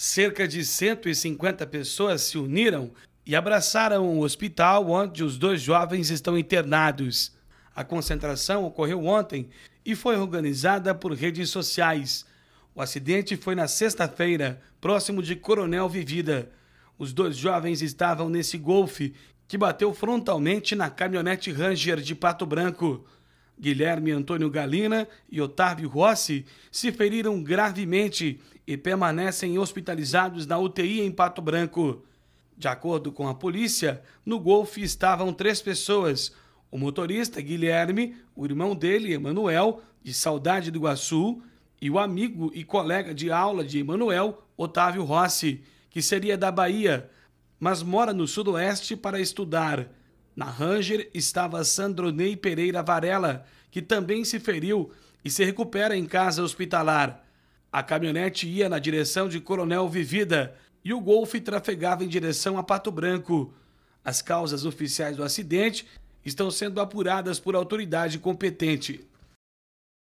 Cerca de 150 pessoas se uniram e abraçaram o hospital onde os dois jovens estão internados. A concentração ocorreu ontem e foi organizada por redes sociais. O acidente foi na sexta-feira, próximo de Coronel Vivida. Os dois jovens estavam nesse golfe que bateu frontalmente na caminhonete Ranger de Pato Branco. Guilherme Antônio Galina e Otávio Rossi se feriram gravemente e permanecem hospitalizados na UTI em Pato Branco. De acordo com a polícia, no Golfe estavam três pessoas: o motorista Guilherme, o irmão dele, Emanuel, de Saudade do Iguaçu, e o amigo e colega de aula de Emanuel, Otávio Rossi, que seria da Bahia, mas mora no Sudoeste para estudar. Na Ranger estava Sandronei Pereira Varela, que também se feriu e se recupera em casa hospitalar. A caminhonete ia na direção de Coronel Vivida e o Golfe trafegava em direção a Pato Branco. As causas oficiais do acidente estão sendo apuradas por autoridade competente.